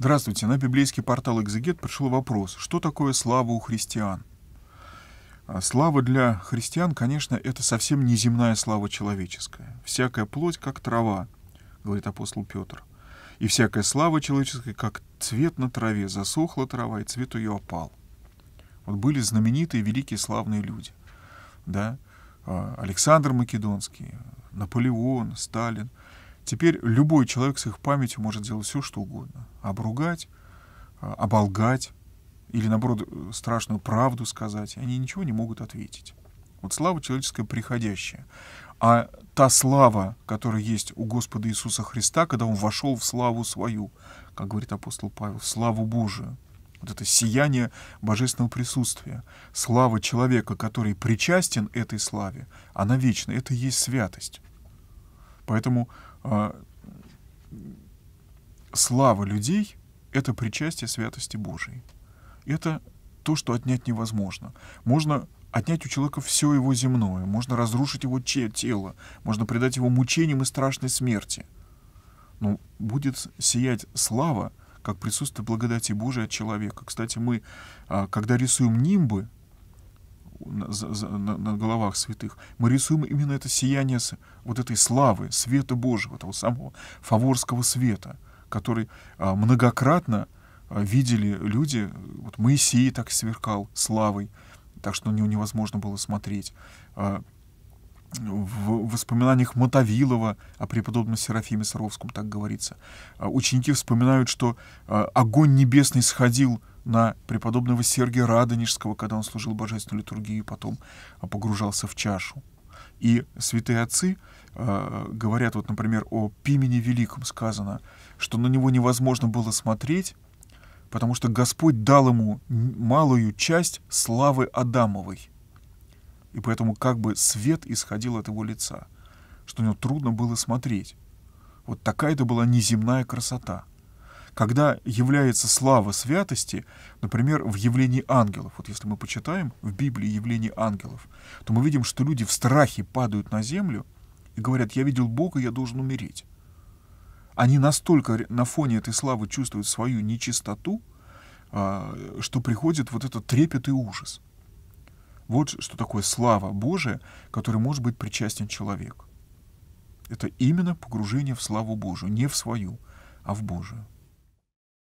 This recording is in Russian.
Здравствуйте, на библейский портал «Экзегет» пришел вопрос, что такое слава у христиан? А, слава для христиан, конечно, это совсем не земная слава человеческая. Всякая плоть, как трава, говорит апостол Петр. И всякая слава человеческая, как цвет на траве, засохла трава, и цвет ее опал. Вот были знаменитые, великие, славные люди. Да? А, Александр Македонский, Наполеон, Сталин – Теперь любой человек с их памятью может делать все, что угодно. Обругать, а, оболгать или, наоборот, страшную правду сказать. Они ничего не могут ответить. Вот слава человеческая приходящая. А та слава, которая есть у Господа Иисуса Христа, когда Он вошел в славу свою, как говорит апостол Павел, славу Божию. Вот это сияние божественного присутствия. Слава человека, который причастен этой славе, она вечна. Это и есть святость. Поэтому э, слава людей — это причастие святости Божией. Это то, что отнять невозможно. Можно отнять у человека все его земное, можно разрушить его тело, можно предать его мучениям и страшной смерти. Но будет сиять слава, как присутствие благодати Божией от человека. Кстати, мы, а, когда рисуем нимбы, на, на, на головах святых, мы рисуем именно это сияние вот этой славы, света Божьего, того самого фаворского света, который а, многократно а, видели люди. Вот Моисей так сверкал славой, так что на него невозможно было смотреть. А, в воспоминаниях Мотовилова о преподобном Серафиме Саровском так говорится. Ученики вспоминают, что огонь небесный сходил на преподобного Сергия Радонежского, когда он служил божественную литургию и потом а, погружался в чашу. И святые отцы э, говорят, вот, например, о Пимене Великом сказано, что на него невозможно было смотреть, потому что Господь дал ему малую часть славы Адамовой. И поэтому как бы свет исходил от его лица, что на него трудно было смотреть. Вот такая это была неземная красота — когда является слава святости, например, в явлении ангелов. Вот если мы почитаем в Библии явление ангелов, то мы видим, что люди в страхе падают на землю и говорят, я видел Бога, я должен умереть. Они настолько на фоне этой славы чувствуют свою нечистоту, а, что приходит вот этот трепет и ужас. Вот что такое слава Божия, которой может быть причастен человек. Это именно погружение в славу Божию, не в свою, а в Божию.